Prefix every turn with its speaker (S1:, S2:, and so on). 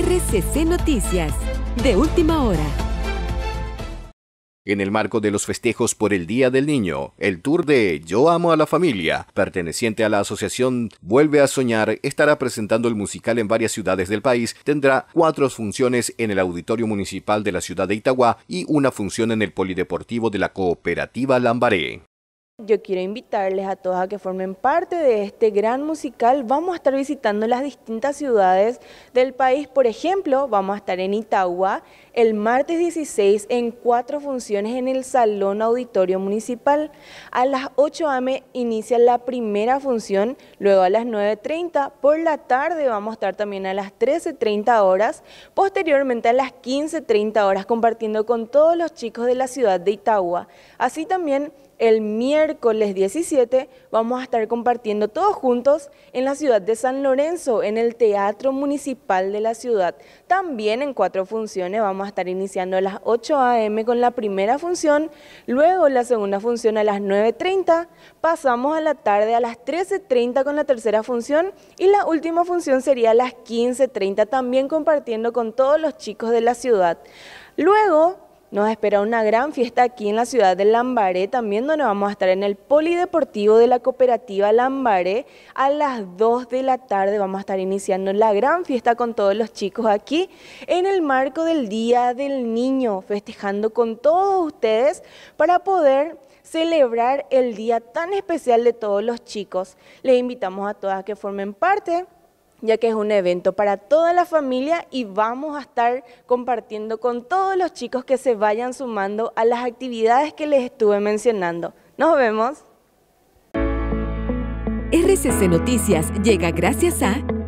S1: RCC Noticias, de última hora.
S2: En el marco de los festejos por el Día del Niño, el tour de Yo Amo a la Familia, perteneciente a la asociación Vuelve a Soñar, estará presentando el musical en varias ciudades del país. Tendrá cuatro funciones en el Auditorio Municipal de la ciudad de Itagua y una función en el Polideportivo de la Cooperativa Lambaré.
S1: Yo quiero invitarles a todos a que formen parte de este gran musical. Vamos a estar visitando las distintas ciudades del país. Por ejemplo, vamos a estar en Itagua, el martes 16 en cuatro funciones en el Salón Auditorio Municipal. A las 8 am inicia la primera función, luego a las 9.30. Por la tarde vamos a estar también a las 13.30 horas, posteriormente a las 15.30 horas compartiendo con todos los chicos de la ciudad de Itagua. Así también el miércoles 17 vamos a estar compartiendo todos juntos en la ciudad de San Lorenzo, en el Teatro Municipal de la ciudad. También en cuatro funciones vamos a estar iniciando a las 8 a.m. con la primera función, luego la segunda función a las 9.30, pasamos a la tarde a las 13.30 con la tercera función y la última función sería a las 15.30, también compartiendo con todos los chicos de la ciudad. Luego nos espera una gran fiesta aquí en la ciudad de Lambaré, también donde vamos a estar en el Polideportivo de la Cooperativa Lambaré. A las 2 de la tarde vamos a estar iniciando la gran fiesta con todos los chicos aquí en el marco del Día del Niño, festejando con todos ustedes para poder celebrar el día tan especial de todos los chicos. Les invitamos a todas que formen parte ya que es un evento para toda la familia y vamos a estar compartiendo con todos los chicos que se vayan sumando a las actividades que les estuve mencionando. Nos vemos. RCC Noticias llega gracias a...